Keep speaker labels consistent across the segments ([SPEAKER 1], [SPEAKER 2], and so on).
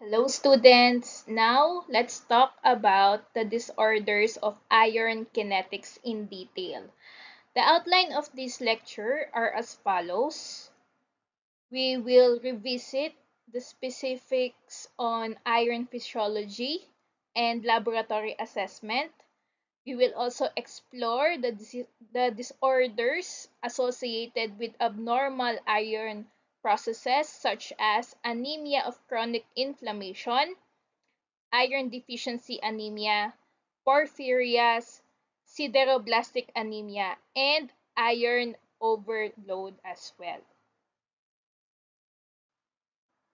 [SPEAKER 1] Hello students! Now, let's talk about the disorders of iron kinetics in detail. The outline of this lecture are as follows. We will revisit the specifics on iron physiology and laboratory assessment. We will also explore the, the disorders associated with abnormal iron Processes such as anemia of chronic inflammation, iron deficiency anemia, porphyrias, sideroblastic anemia, and iron overload as well.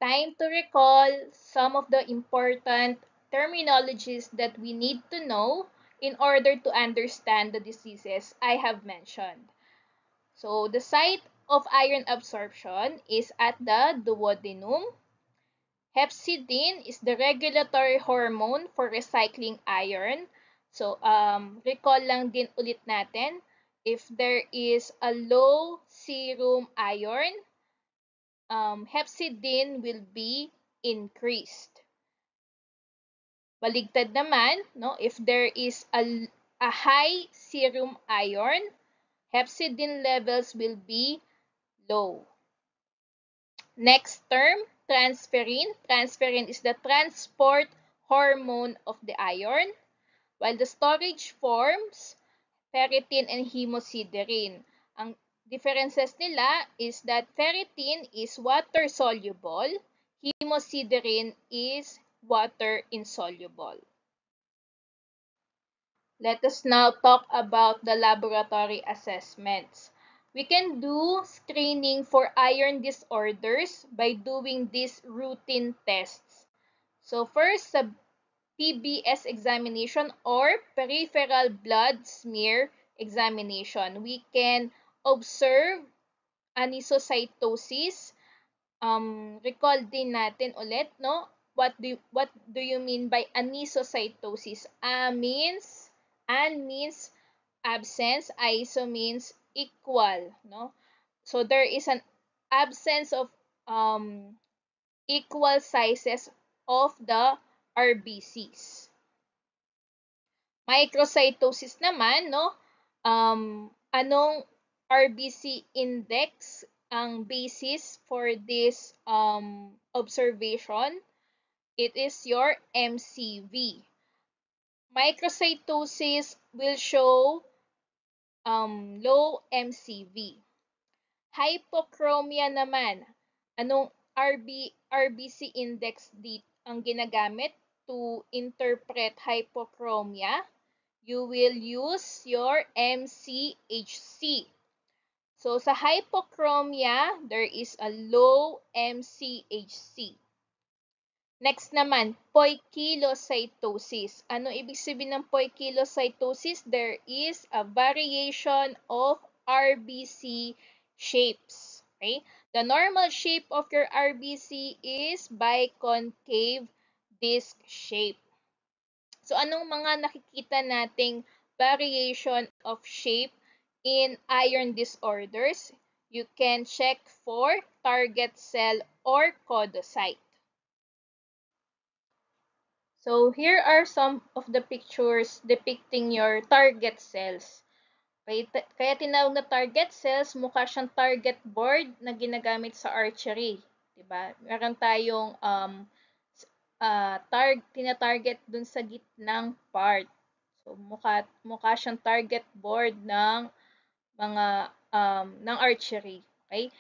[SPEAKER 1] Time to recall some of the important terminologies that we need to know in order to understand the diseases I have mentioned. So the site of iron absorption is at the duodenum. Hepcidin is the regulatory hormone for recycling iron. So, um, recall lang din ulit natin, if there is a low serum iron, um, hepcidin will be increased. Baligtad naman, no? if there is a, a high serum iron, hepcidin levels will be low. Next term, transferrin. Transferrin is the transport hormone of the iron, while the storage forms ferritin and hemosiderin. Ang differences nila is that ferritin is water-soluble, hemosiderin is water-insoluble. Let us now talk about the laboratory assessments. We can do screening for iron disorders by doing these routine tests. So first, sa PBS examination or peripheral blood smear examination, we can observe anisocytosis. Um, recall din natin ulit, no? What do, you, what do you mean by anisocytosis? A means, an means absence, iso means equal, no? So there is an absence of um, equal sizes of the RBCs. Microcytosis naman, no? Um, anong RBC index ang basis for this um, observation? It is your MCV. Microcytosis will show um, low MCV. Hypochromia naman, anong RB, RBC index dito ang ginagamit to interpret hypochromia? You will use your MCHC. So, sa hypochromia, there is a low MCHC. Next naman, poikilocytosis. Ano ibig sabihin ng poikilocytosis? There is a variation of RBC shapes. Okay? The normal shape of your RBC is biconcave disc shape. So, anong mga nakikita nating variation of shape in iron disorders? You can check for target cell or codocyte. So, here are some of the pictures depicting your target cells. kaya tinawag na target cells, mukha siyang target board na ginagamit sa archery. Diba? Meron tayong um, uh, tar tinatarget dun sa gitnang part. So, mukha, mukha siyang target board ng mga um, ng archery. Okay?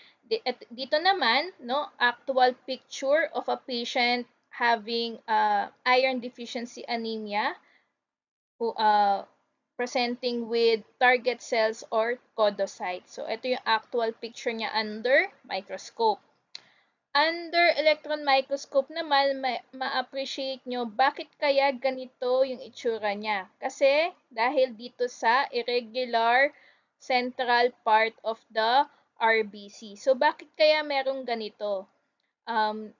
[SPEAKER 1] Dito naman, no, actual picture of a patient having uh, iron deficiency anemia, uh, presenting with target cells or codocytes. So, ito yung actual picture niya under microscope. Under electron microscope naman, ma-appreciate ma nyo bakit kaya ganito yung itsura niya. Kasi dahil dito sa irregular central part of the RBC. So, bakit kaya merong ganito? Um,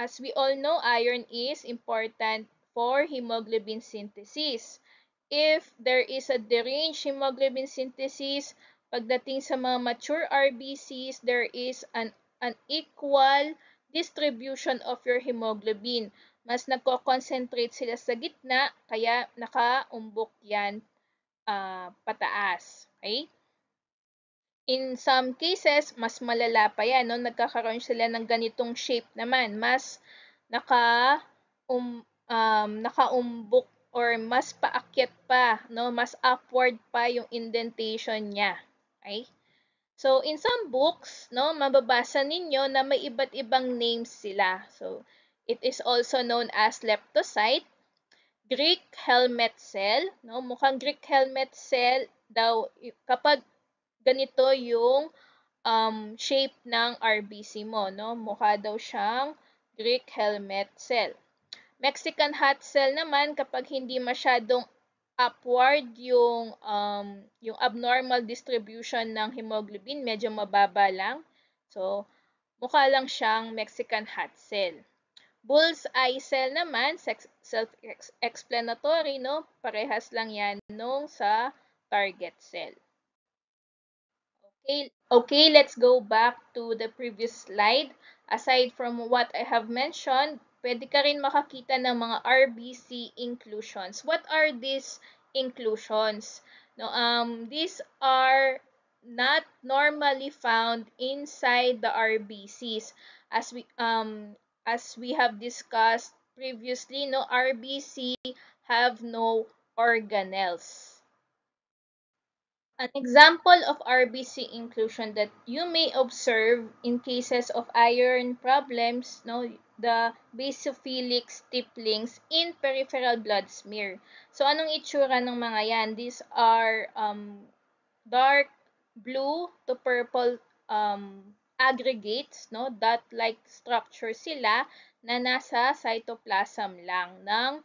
[SPEAKER 1] As we all know, iron is important for hemoglobin synthesis. If there is a deranged hemoglobin synthesis, pagdating sa mga mature RBCs, there is an equal distribution of your hemoglobin. Mas nagko-concentrate sila sa gitna, kaya nakaumbok yan uh, pataas. Okay? in some cases, mas malala pa yan. No? Nagkakaroon sila ng ganitong shape naman. Mas naka, um, um, nakaumbok or mas paakyat pa, no? mas upward pa yung indentation niya. Okay? So, in some books, no, mababasa ninyo na may iba't ibang names sila. So, it is also known as leptocyte, Greek helmet cell, no? Mukhang Greek helmet cell daw kapag ganito yung um, shape ng RBC mo. No? Mukha daw siyang Greek helmet cell. Mexican hot cell naman, kapag hindi masyadong upward yung, um, yung abnormal distribution ng hemoglobin, medyo mababa lang. So, mukha lang siyang Mexican hot cell. Bull's eye cell naman, self-explanatory, no? Parehas lang yan nung sa target cell. Okay, okay, let's go back to the previous slide. Aside from what I have mentioned, pwede ka rin makakita ng mga RBC inclusions. What are these inclusions? No, um, these are not normally found inside the RBCs. As we um as we have discussed previously, no RBC have no organelles. An example of RBC inclusion that you may observe in cases of iron problems, no, the basophilic stipplings in peripheral blood smear. So, anong itsura ng mga yan? These are um, dark blue to purple um, aggregates, no, dot-like structure sila na nasa cytoplasm lang ng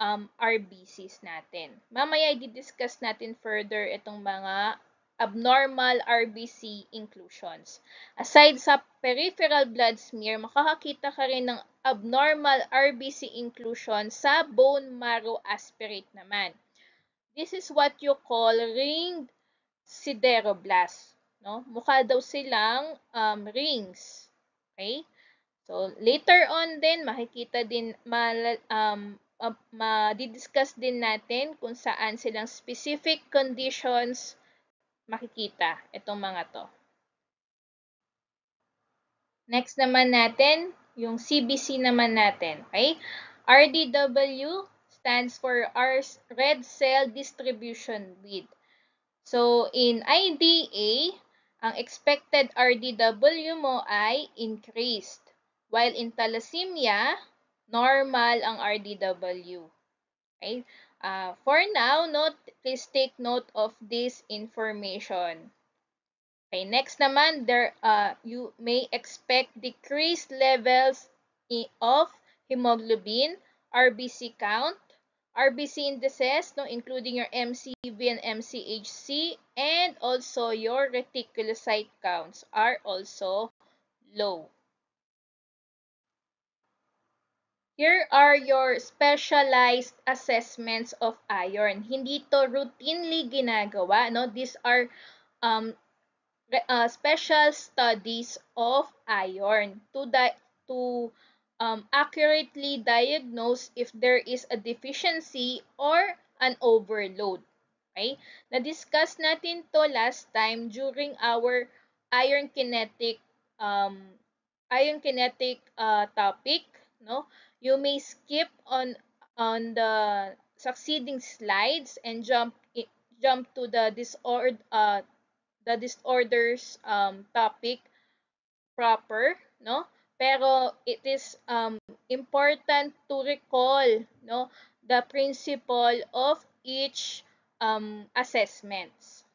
[SPEAKER 1] um, RBCs natin. Mamaya i-discuss natin further itong mga abnormal RBC inclusions. Aside sa peripheral blood smear, makakakita ka rin ng abnormal RBC inclusion sa bone marrow aspirate naman. This is what you call ringed sideroblast. No? Mukha daw silang um, rings. Okay? So, later on din, makikita din, mal, um, ma um, madidiscuss din natin kung saan silang specific conditions makikita itong mga to. Next naman natin, yung CBC naman natin. Okay? RDW stands for our red cell distribution width. So, in IDA, ang expected RDW mo ay increased. While in thalassemia, normal ang RDW. Okay? Uh, for now, note, please take note of this information. Okay, next naman, there, uh, you may expect decreased levels of hemoglobin, RBC count, RBC indices, no, including your MCV and MCHC, and also your reticulocyte counts are also low. Here are your specialized assessments of iron. Hindi to routinely ginagawa, no? These are um, uh, special studies of iron to to um, accurately diagnose if there is a deficiency or an overload. Okay? Na-discuss natin to last time during our iron kinetic um, iron kinetic uh, topic, no? You may skip on on the succeeding slides and jump jump to the disorder uh, the disorders um, topic proper, no? Pero it is um, important to recall, no, the principle of each um, assessments.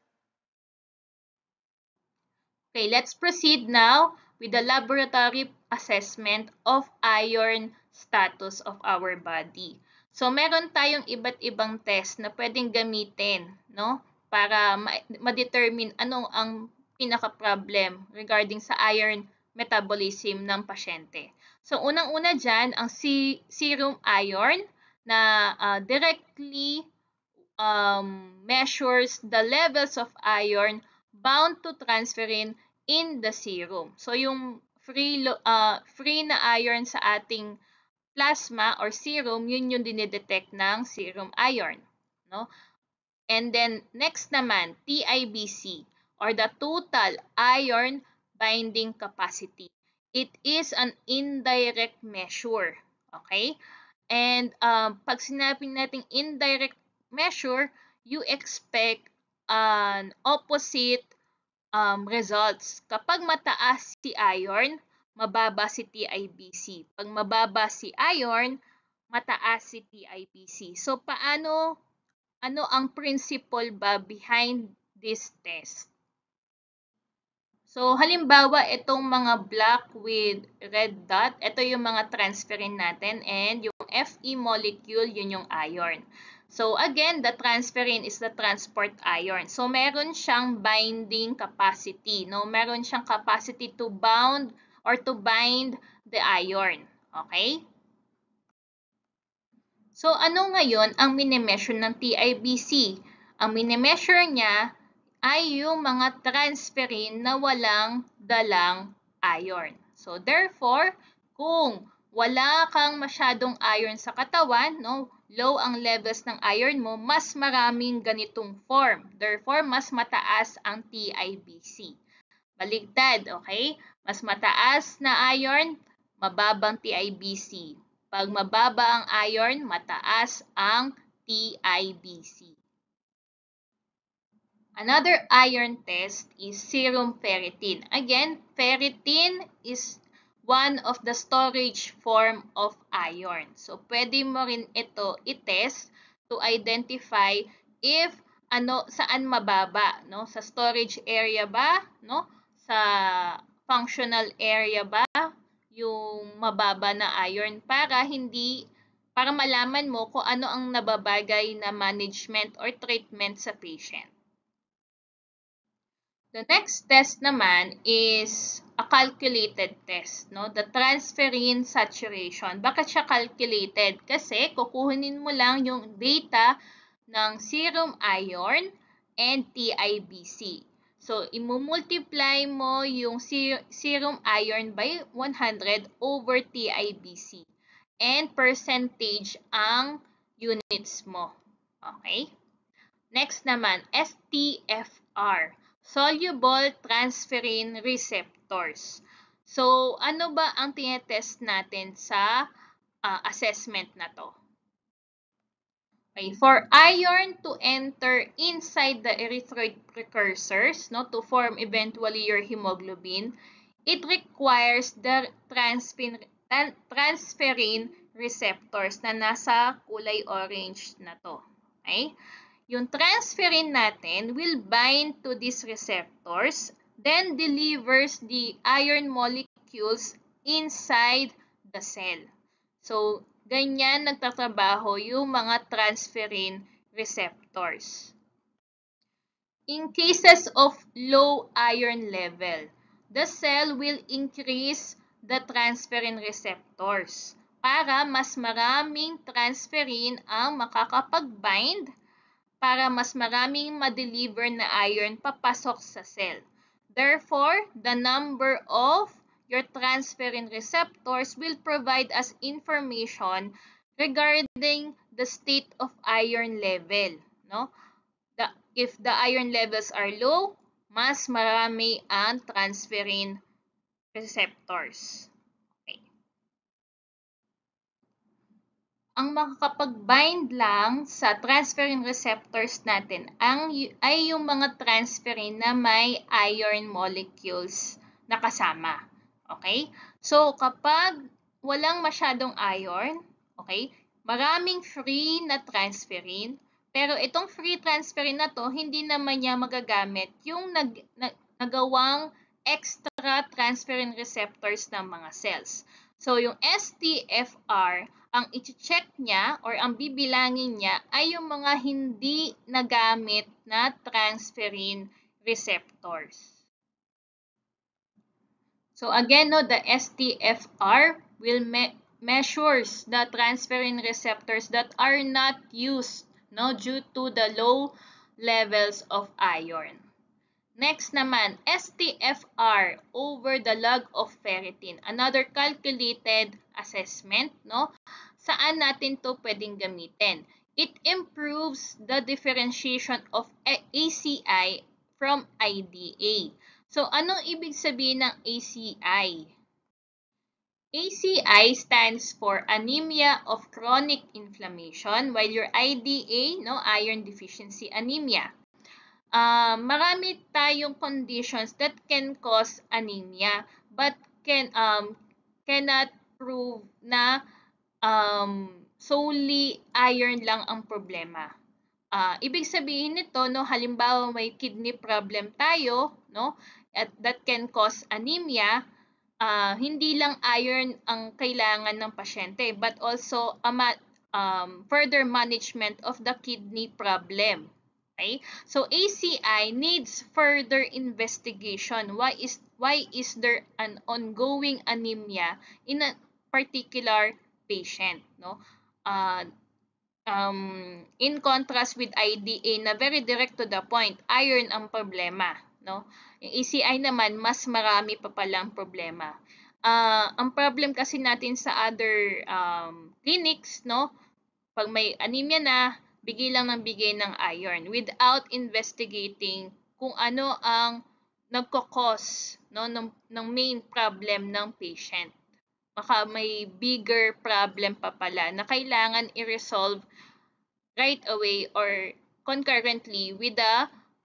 [SPEAKER 1] Okay, let's proceed now with the laboratory assessment of iron status of our body. So meron tayong iba't ibang test na pwedeng gamitin, no? Para ma-determine anong ang pinaka-problem regarding sa iron metabolism ng pasyente. So unang-una diyan ang si serum iron na uh, directly um, measures the levels of iron bound to transferrin in the serum. So yung free uh, free na iron sa ating plasma or serum, yun yung dinidetect ng serum iron. No? And then, next naman, TIBC or the total iron binding capacity. It is an indirect measure. Okay? And um, pag sinabi natin indirect measure, you expect an opposite um, results. Kapag mataas si iron, mababa si TIBC. Pag mababa si iron, mataas si TIBC. So, paano, ano ang principle ba behind this test? So, halimbawa, itong mga black with red dot, ito yung mga transferrin natin and yung Fe molecule, yun yung iron. So, again, the transferrin is the transport iron. So, meron siyang binding capacity. No? Meron siyang capacity to bound or to bind the iron. Okay? So, ano ngayon ang minimeasure ng TIBC? Ang minimeasure niya ay yung mga transferrin na walang dalang iron. So, therefore, kung wala kang masyadong iron sa katawan, no, low ang levels ng iron mo, mas maraming ganitong form. Therefore, mas mataas ang TIBC. Baligtad, okay? Mas mataas na iron, mababang TIBC. Pag mababa ang iron, mataas ang TIBC. Another iron test is serum ferritin. Again, ferritin is one of the storage form of iron. So, pwede mo rin ito itest to identify if ano saan mababa, no? Sa storage area ba, no? Sa functional area ba yung mababa na iron para hindi para malaman mo kung ano ang nababagay na management or treatment sa patient. The next test naman is a calculated test, no? The transferrin saturation. Bakit siya calculated? Kasi kukunin mo lang yung data ng serum iron and TIBC. So, imumultiply mo yung serum iron by 100 over TIBC. And percentage ang units mo. Okay? Next naman, STFR. Soluble transferrin receptors. So, ano ba ang tinetest natin sa uh, assessment na to? Okay, for iron to enter inside the erythroid precursors, no, to form eventually your hemoglobin, it requires the transferrin receptors na nasa kulay orange na to. Okay? Yung transferrin natin will bind to these receptors, then delivers the iron molecules inside the cell. So, Ganyan nagtatrabaho yung mga transferrin receptors. In cases of low iron level, the cell will increase the transferrin receptors para mas maraming transferrin ang makakapag-bind para mas maraming ma-deliver na iron papasok sa cell. Therefore, the number of your transferrin receptors will provide us information regarding the state of iron level, no? The, if the iron levels are low, mas marami ang transferrin receptors. Okay. Ang makakapag-bind lang sa transferrin receptors natin ang, ay yung mga transferrin na may iron molecules na kasama. Okay? So, kapag walang masyadong iron, okay, maraming free na transferrin, pero itong free transferrin na to, hindi naman niya magagamit yung nag, nag, nagawang extra transferrin receptors ng mga cells. So, yung STFR, ang iti-check niya or ang bibilangin niya ay yung mga hindi nagamit na transferrin receptors. So again, no, the STFR will me measures the transferrin receptors that are not used no, due to the low levels of iron. Next naman, STFR over the log of ferritin. Another calculated assessment, no? Saan natin to pwedeng gamitin? It improves the differentiation of ACI from IDA. So, anong ibig sabihin ng ACI? ACI stands for Anemia of Chronic Inflammation while your IDA, no, Iron Deficiency Anemia. Uh, marami tayong conditions that can cause anemia but can um, cannot prove na um, solely iron lang ang problema. Uh, ibig sabihin nito, no, halimbawa may kidney problem tayo, no, at that can cause anemia, uh, hindi lang iron ang kailangan ng pasyente but also a ma- um, further management of the kidney problem. Okay? So ACI needs further investigation. Why is why is there an ongoing anemia in a particular patient, no? Uh, um, in contrast with IDA na very direct to the point, iron ang problema. No? Yung ECI naman, mas marami pa palang problema. Uh, ang problem kasi natin sa other um, clinics, no? pag may anemia na, bigay lang ng bigay ng iron without investigating kung ano ang nagkakos no, ng, ng main problem ng patient. Maka may bigger problem pa pala na kailangan i-resolve right away or concurrently with the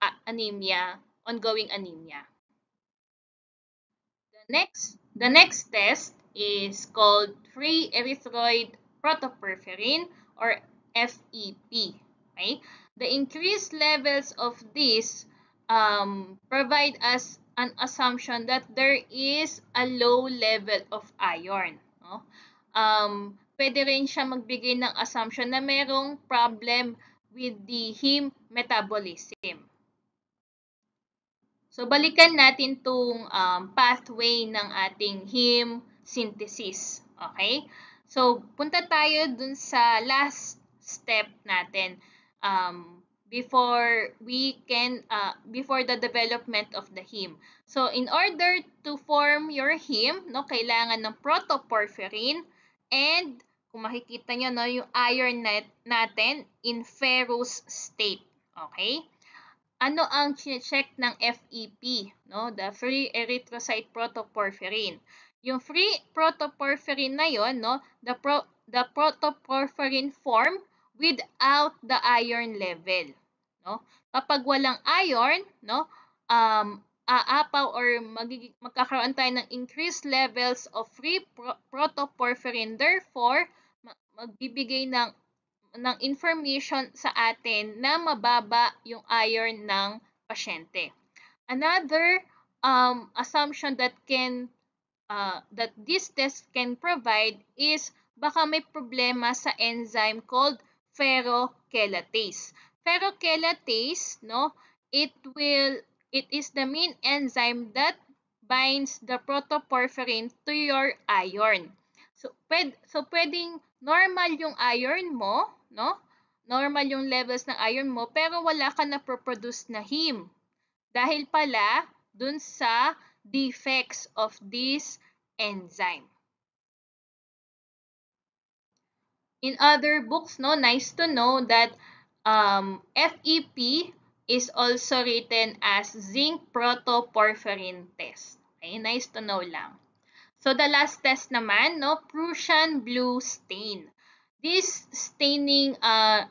[SPEAKER 1] uh, anemia ongoing anemia. The next, the next test is called free erythroid protoporphyrin or FEP. Okay? The increased levels of this um, provide us an assumption that there is a low level of iron. No? Um, pwede rin siya magbigay ng assumption na merong problem with the heme metabolism. So, balikan natin itong um, pathway ng ating heme synthesis. Okay? So, punta tayo dun sa last step natin um, before we can, uh, before the development of the heme. So, in order to form your heme, no, kailangan ng protoporphyrin and kung makikita nyo, no, yung iron net natin in ferrous state. Okay? ano ang check ng FEP, no? The free erythrocyte protoporphyrin. Yung free protoporphyrin na 'yon, no, the pro the protoporphyrin form without the iron level, no? Kapag walang iron, no, um aapaw or magiging, magkakaroon tayo ng increased levels of free pro protoporphyrin. Therefore, magbibigay ng ng information sa atin na mababa yung iron ng pasyente. Another um, assumption that can uh, that this test can provide is baka may problema sa enzyme called ferrochelatase. Ferrochelatase, no, it will it is the main enzyme that binds the protoporphyrin to your iron. So, pwed, so pwedeng normal yung iron mo, no? Normal yung levels ng iron mo, pero wala ka na produce na heme. Dahil pala, dun sa defects of this enzyme. in other books, no, nice to know that um, FEP is also written as zinc protoporphyrin test. Okay, nice to know lang. So the last test naman, no, Prussian blue stain. This staining uh,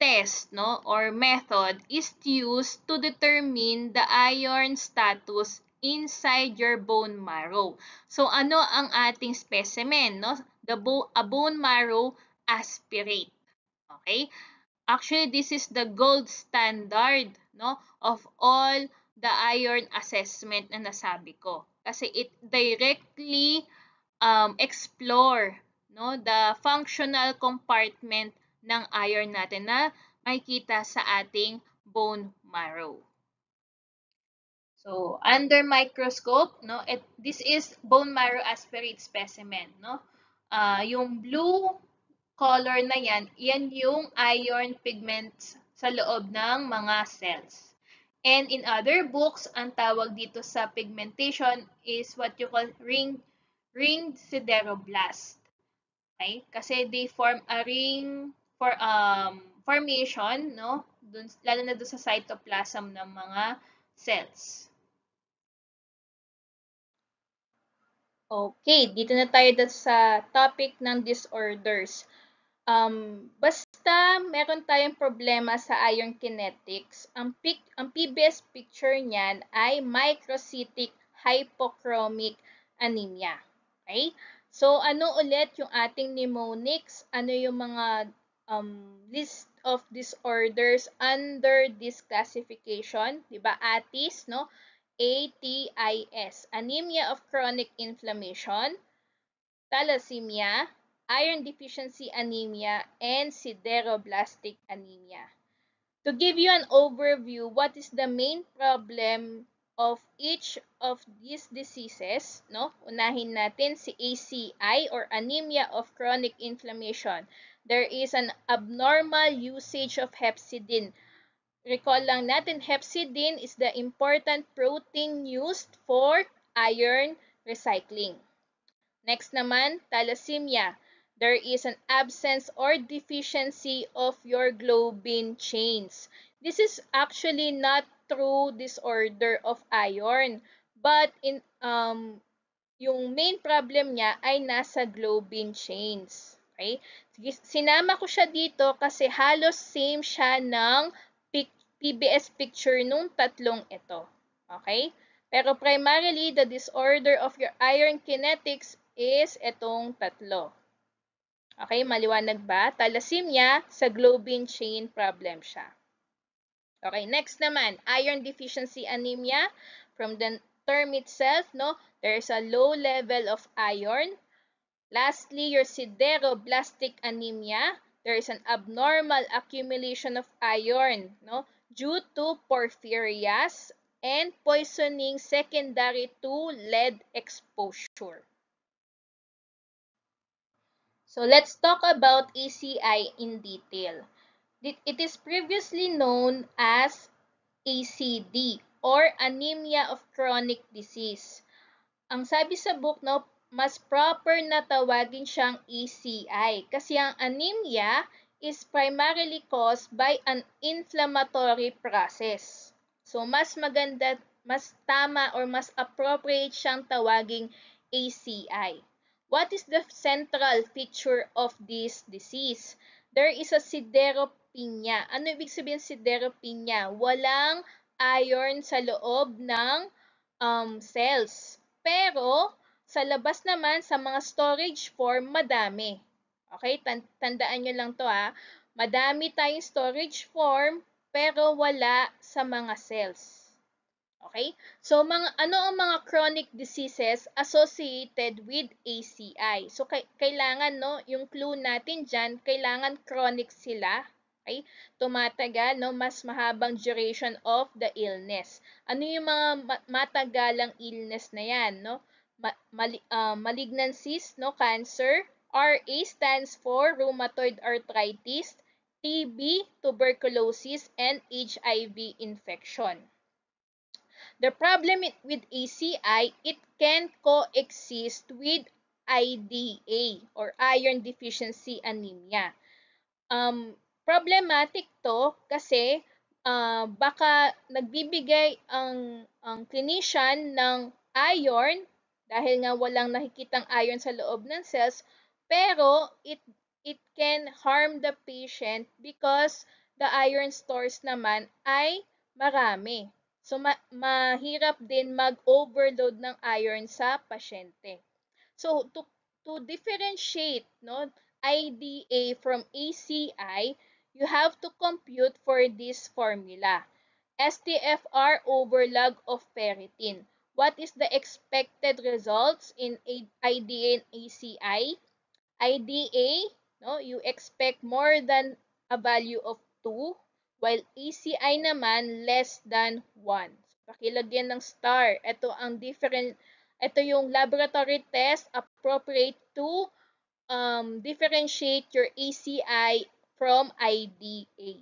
[SPEAKER 1] test no or method is used to determine the iron status inside your bone marrow. So ano ang ating specimen no? The bo a bone marrow aspirate. Okay? Actually this is the gold standard no of all the iron assessment na nasabi ko kasi it directly um, explore no? The functional compartment ng iron natin na makikita sa ating bone marrow. So, under microscope, no, it, this is bone marrow aspirate specimen, no? Uh, yung blue color na yan, yan yung iron pigments sa loob ng mga cells. And in other books, ang tawag dito sa pigmentation is what you call ring, ringed sideroblast. Okay? Kasi they form a ring for um formation, no? Dun, lalo na doon sa cytoplasm ng mga cells. Okay, dito na tayo sa topic ng disorders. Um, basta meron tayong problema sa iron kinetics, ang, pic ang PBS picture niyan ay microcytic hypochromic anemia. Okay? So, ano ulit yung ating mnemonics? Ano yung mga um, list of disorders under this classification? Diba? ATIS, no? A-T-I-S. Anemia of chronic inflammation, thalassemia, iron deficiency anemia, and sideroblastic anemia. To give you an overview, what is the main problem of each of these diseases, no? Unahin natin si ACI or anemia of chronic inflammation. There is an abnormal usage of hepcidin. Recall lang natin, hepcidin is the important protein used for iron recycling. Next naman, thalassemia. There is an absence or deficiency of your globin chains. This is actually not through disorder of iron. But in um yung main problem niya ay nasa globin chains. Okay? Sinama ko siya dito kasi halos same siya ng PBS picture nung tatlong ito. Okay? Pero primarily, the disorder of your iron kinetics is itong tatlo. Okay, maliwanag ba? Thalassemia, sa globin chain problem siya. Okay, next naman, iron deficiency anemia from the term itself, no? There is a low level of iron. Lastly, your sideroblastic anemia, there is an abnormal accumulation of iron, no? Due to porphyrias and poisoning secondary to lead exposure. So let's talk about ECI in detail. It is previously known as ACD or anemia of chronic disease. Ang sabi sa book, no, mas proper na tawagin siyang ECI kasi ang anemia is primarily caused by an inflammatory process. So, mas maganda, mas tama or mas appropriate siyang tawaging ACI. What is the central feature of this disease? There is a sideropathia sideropenia. Ano ibig sabihin si sideropenia? Walang iron sa loob ng um, cells. Pero, sa labas naman, sa mga storage form, madami. Okay, tandaan nyo lang to ha. Madami tayong storage form, pero wala sa mga cells. Okay? So, mga, ano ang mga chronic diseases associated with ACI? So, kailangan, no, yung clue natin dyan, kailangan chronic sila Okay? Tumatagal, no? Mas mahabang duration of the illness. Ano yung mga matagalang illness na yan, no? Ah, malignancies, no? Cancer. RA stands for rheumatoid arthritis, TB, tuberculosis, and HIV infection. The problem with ACI, it can coexist with IDA or iron deficiency anemia. Um, Problematic to kasi uh, baka nagbibigay ang, ang clinician ng iron dahil nga walang nakikitang iron sa loob ng cells pero it it can harm the patient because the iron stores naman ay marami. So ma- mahirap din mag-overload ng iron sa pasyente. So to to differentiate no IDA from ACI, you have to compute for this formula. STFR over log of ferritin. What is the expected results in IDA and ACI? IDA, no, you expect more than a value of 2, while ACI naman less than 1. pakilagyan ng star. Ito ang different ito yung laboratory test appropriate to um, differentiate your ACI from IDA.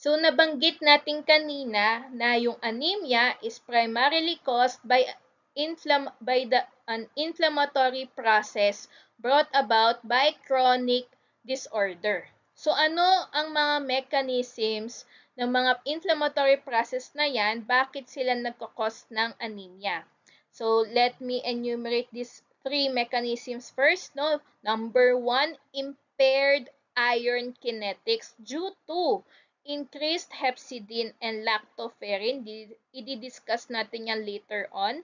[SPEAKER 1] So, nabanggit natin kanina na yung anemia is primarily caused by, inflam by the, an inflammatory process brought about by chronic disorder. So, ano ang mga mechanisms ng mga inflammatory process na yan? Bakit sila nagkakos ng anemia? So, let me enumerate these three mechanisms first. No? Number one, impact impaired iron kinetics due to increased hepcidin and lactoferrin. Idi-discuss natin yan later on.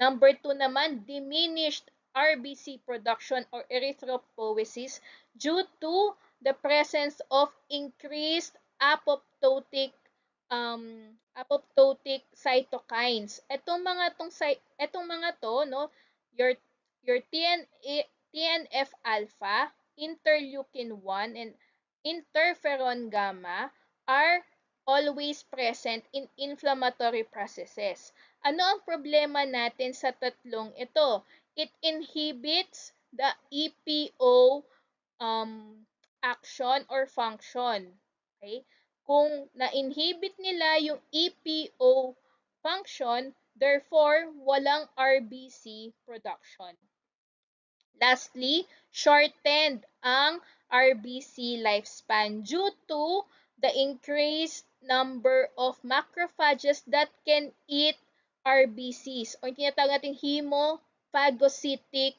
[SPEAKER 1] Number two naman, diminished RBC production or erythropoiesis due to the presence of increased apoptotic um, apoptotic cytokines. Etong mga tong etong mga to, no, your your TNF alpha, interleukin 1 and interferon gamma are always present in inflammatory processes. Ano ang problema natin sa tatlong ito? It inhibits the EPO um, action or function. Okay? Kung na-inhibit nila yung EPO function, therefore, walang RBC production. Lastly, shortened ang RBC lifespan due to the increased number of macrophages that can eat RBCs or tinatawag natin hemophagocytic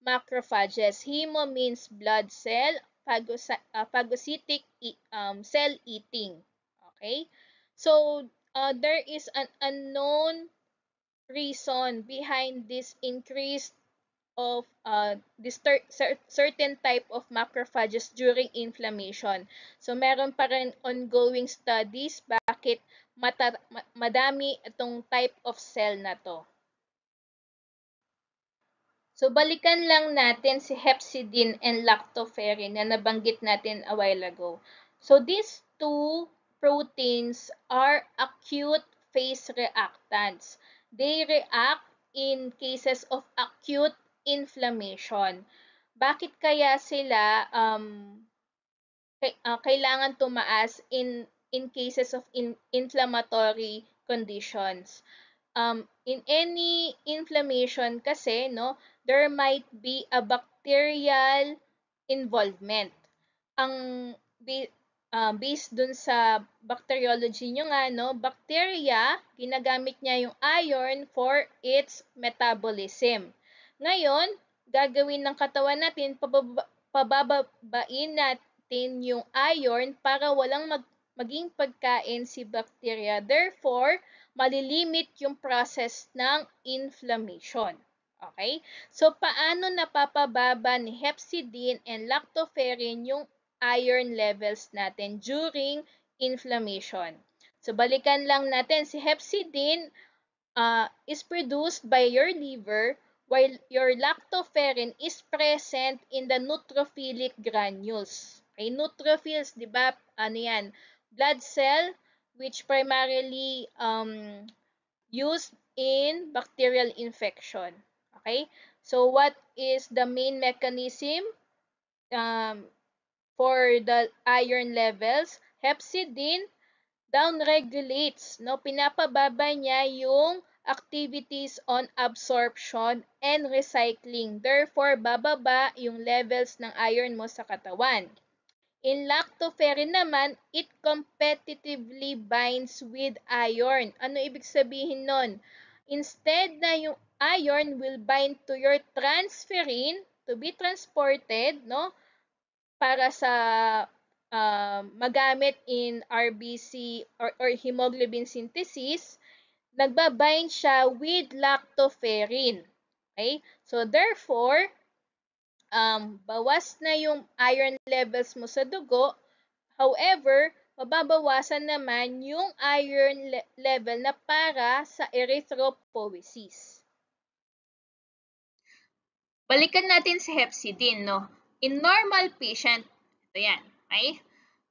[SPEAKER 1] macrophages. Hemo means blood cell, uh, phagocytic e, um, cell eating. Okay? So, uh, there is an unknown reason behind this increased of uh, this ter- cer- certain type of macrophages during inflammation. So, meron pa rin ongoing studies bakit mata- ma- madami itong type of cell na to. So, balikan lang natin si hepcidin and lactoferrin na nabanggit natin a while ago. So, these two proteins are acute phase reactants. They react in cases of acute inflammation. Bakit kaya sila um, ah, kailangan tumaas in in cases of in, inflammatory conditions? Um, in any inflammation kasi, no, there might be a bacterial involvement. Ang uh, based dun sa bacteriology nyo nga, no, bacteria, ginagamit niya yung iron for its metabolism. Ngayon, gagawin ng katawan natin, pababa, pabababain natin yung iron para walang mag, maging pagkain si bacteria. Therefore, malilimit yung process ng inflammation. Okay? So, paano napapababa ni hepcidin and lactoferrin yung iron levels natin during inflammation? So, balikan lang natin. Si hepcidin uh, is produced by your liver while your lactoferrin is present in the neutrophilic granules. Okay, neutrophils, di ba? Ano yan? Blood cell, which primarily um, used in bacterial infection. Okay? So, what is the main mechanism um, for the iron levels? Hepsidin downregulates, no? Pinapababa niya yung activities on absorption and recycling. Therefore, bababa yung levels ng iron mo sa katawan. In lactoferrin naman, it competitively binds with iron. Ano ibig sabihin nun? Instead na yung iron will bind to your transferrin to be transported, no? Para sa uh, magamit in RBC or, or hemoglobin synthesis, nagbabind siya with lactoferrin. Okay? So, therefore, um, bawas na yung iron levels mo sa dugo. However, mababawasan naman yung iron le- level na para sa erythropoiesis. Balikan natin sa si hepsidin, no? In normal patient, ito yan, okay?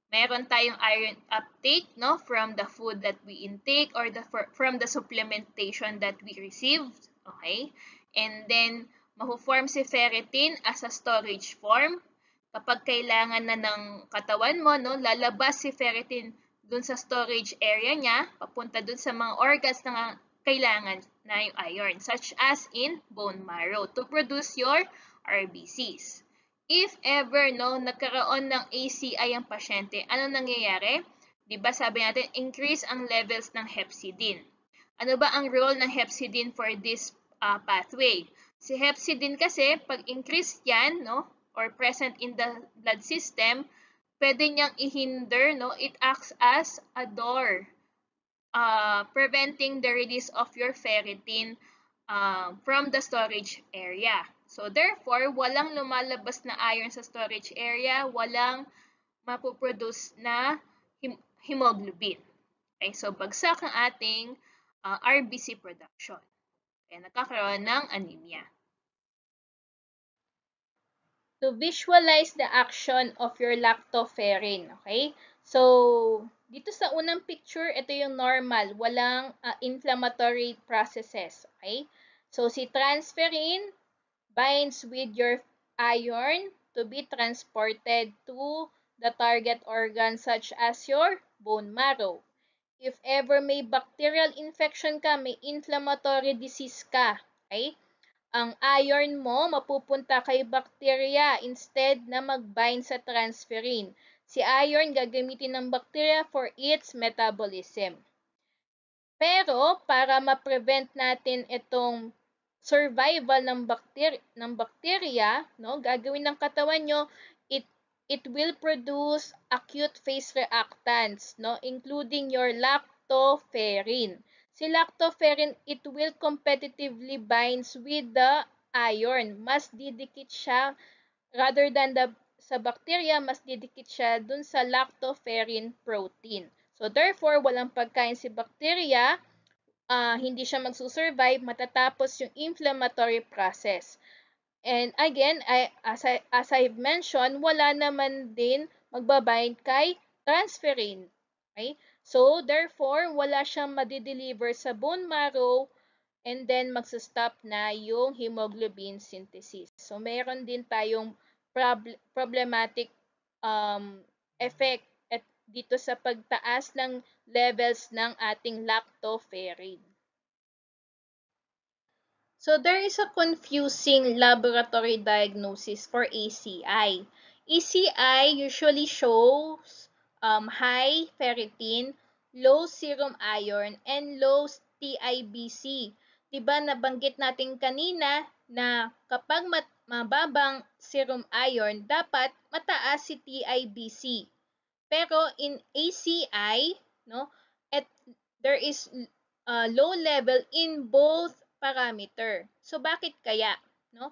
[SPEAKER 1] Meron tayong iron uptake no from the food that we intake or the from the supplementation that we received, okay? And then maho-form si ferritin as a storage form. Kapag kailangan na ng katawan mo, no, lalabas si ferritin dun sa storage area niya, papunta dun sa mga organs na kailangan na yung iron, such as in bone marrow, to produce your RBCs if ever no nagkaroon ng ACI ang pasyente, ano nangyayari? 'Di ba sabi natin increase ang levels ng hepcidin. Ano ba ang role ng hepcidin for this uh, pathway? Si hepcidin kasi pag increase 'yan, no, or present in the blood system, pwede niyang i-hinder, no? It acts as a door uh, preventing the release of your ferritin uh, from the storage area. So therefore, walang lumalabas na iron sa storage area, walang mapoproduce na hemoglobin. Okay, so bagsak ang ating uh, ah, RBC production. Kaya nagkakaroon ng anemia. To visualize the action of your lactoferrin, okay? So, dito sa unang picture, ito yung normal, walang uh, inflammatory processes, okay? So, si transferrin, binds with your iron to be transported to the target organ such as your bone marrow. If ever may bacterial infection ka, may inflammatory disease ka, okay? Ang iron mo mapupunta kay bacteria instead na mag-bind sa transferrin. Si iron gagamitin ng bacteria for its metabolism. Pero para ma-prevent natin itong survival ng bacteria, ng bacteria, no, gagawin ng katawan nyo, it it will produce acute phase reactants, no, including your lactoferrin. Si lactoferrin, it will competitively binds with the iron. Mas didikit siya rather than the sa bacteria, mas didikit siya dun sa lactoferrin protein. So therefore, walang pagkain si bacteria uh, hindi siya magsusurvive, matatapos yung inflammatory process. And again, I, as, I, as I've mentioned, wala naman din magbabind kay transferrin. Okay? So, therefore, wala siyang madideliver sa bone marrow and then magsustop na yung hemoglobin synthesis. So, meron din tayong prob problematic um, effect dito sa pagtaas ng levels ng ating lactoferrin. So there is a confusing laboratory diagnosis for ACI. ECI usually shows um, high ferritin, low serum iron, and low TIBC. Diba nabanggit natin kanina na kapag mababang serum iron, dapat mataas si TIBC. Pero in ACI, no, at there is uh, low level in both parameter. So bakit kaya, no?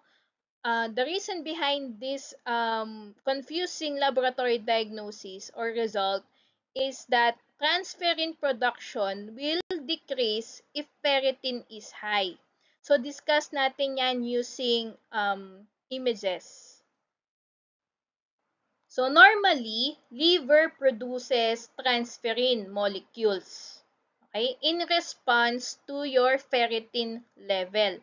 [SPEAKER 1] Uh, the reason behind this um, confusing laboratory diagnosis or result is that transferrin production will decrease if ferritin is high. So discuss natin 'yan using um, images. So normally, liver produces transferrin molecules okay, in response to your ferritin level.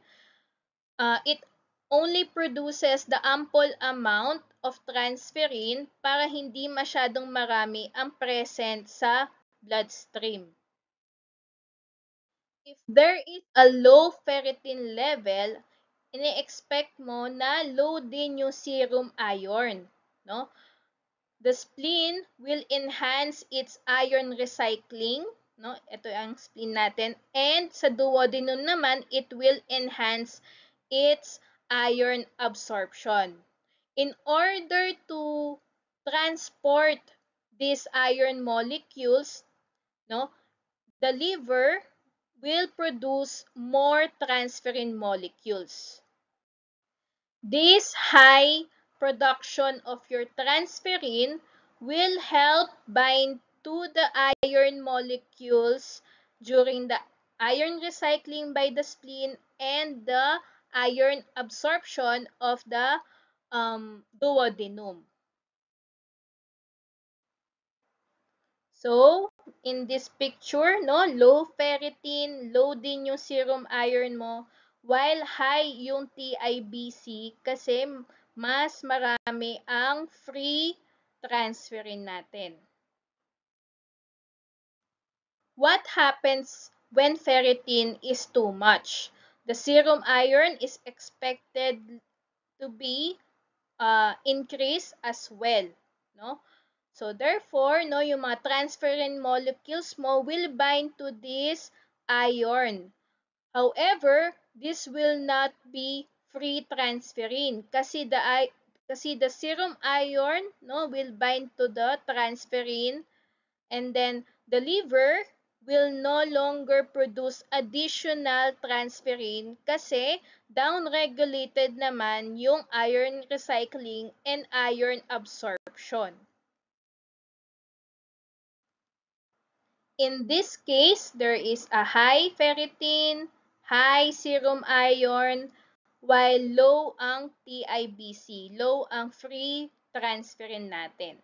[SPEAKER 1] Uh, it only produces the ample amount of transferrin para hindi masyadong marami ang present sa bloodstream. If there is a low ferritin level, ini-expect mo na low din yung serum iron, no? The spleen will enhance its iron recycling. No? Ito ang spleen natin. And sa duodenum naman, it will enhance its iron absorption. In order to transport these iron molecules, no, the liver will produce more transferrin molecules. These high production of your transferrin will help bind to the iron molecules during the iron recycling by the spleen and the iron absorption of the um, duodenum. So, in this picture, no, low ferritin, low din yung serum iron mo, while high yung TIBC kasi mas marami ang free transferin natin. What happens when ferritin is too much? The serum iron is expected to be uh, increased as well. No? So, therefore, no, yung mga transferrin molecules mo will bind to this iron. However, this will not be free transferrin kasi the kasi the serum iron no will bind to the transferrin and then the liver will no longer produce additional transferrin kasi downregulated naman yung iron recycling and iron absorption. In this case, there is a high ferritin, high serum iron, while low ang TIBC, low ang free transferrin natin.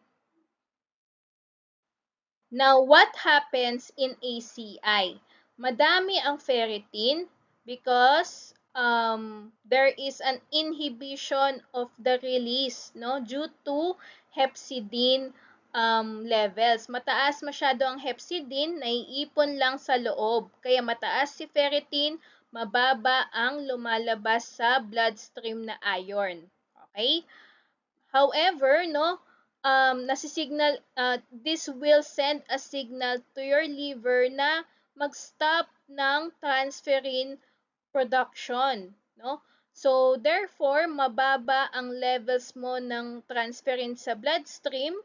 [SPEAKER 1] Now, what happens in ACI? Madami ang ferritin because um, there is an inhibition of the release no due to hepcidin um, levels. Mataas masyado ang hepcidin, naiipon lang sa loob. Kaya mataas si ferritin, mababa ang lumalabas sa bloodstream na iron. Okay? However, no, um, nasisignal, uh, this will send a signal to your liver na mag-stop ng transferin production. No? So, therefore, mababa ang levels mo ng transferrin sa bloodstream,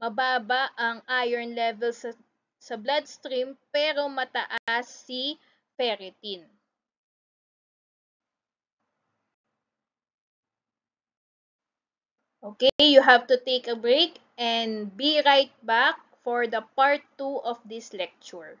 [SPEAKER 1] mababa ang iron levels sa, sa bloodstream, pero mataas si ferritin. Okay, you have to take a break and be right back for the part 2 of this lecture.